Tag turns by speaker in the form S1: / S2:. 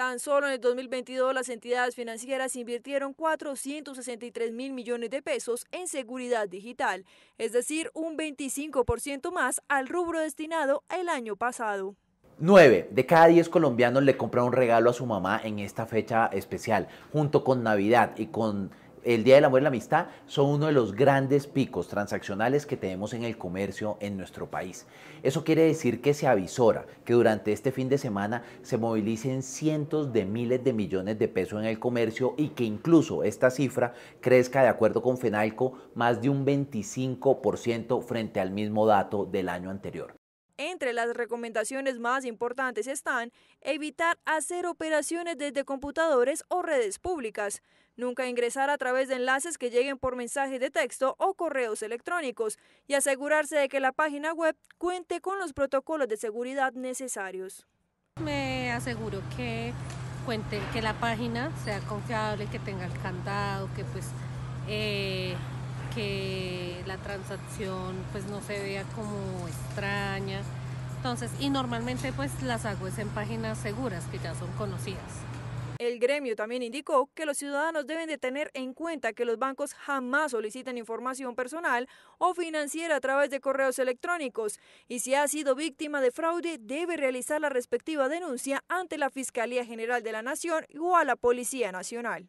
S1: Tan solo en el 2022 las entidades financieras invirtieron 463 mil millones de pesos en seguridad digital, es decir, un 25% más al rubro destinado el año pasado.
S2: 9 de cada 10 colombianos le compra un regalo a su mamá en esta fecha especial, junto con Navidad y con el Día del Amor y la Amistad son uno de los grandes picos transaccionales que tenemos en el comercio en nuestro país. Eso quiere decir que se avisora que durante este fin de semana se movilicen cientos de miles de millones de pesos en el comercio y que incluso esta cifra crezca de acuerdo con FENALCO más de un 25% frente al mismo dato del año anterior.
S1: Entre las recomendaciones más importantes están evitar hacer operaciones desde computadores o redes públicas, nunca ingresar a través de enlaces que lleguen por mensajes de texto o correos electrónicos y asegurarse de que la página web cuente con los protocolos de seguridad necesarios.
S3: Me aseguro que cuente que la página sea confiable, que tenga el candado, que pues eh, que la transacción pues no se vea como extraña. Entonces, y normalmente pues las hago en páginas seguras que ya son conocidas.
S1: El gremio también indicó que los ciudadanos deben de tener en cuenta que los bancos jamás solicitan información personal o financiera a través de correos electrónicos y si ha sido víctima de fraude debe realizar la respectiva denuncia ante la Fiscalía General de la Nación o a la Policía Nacional.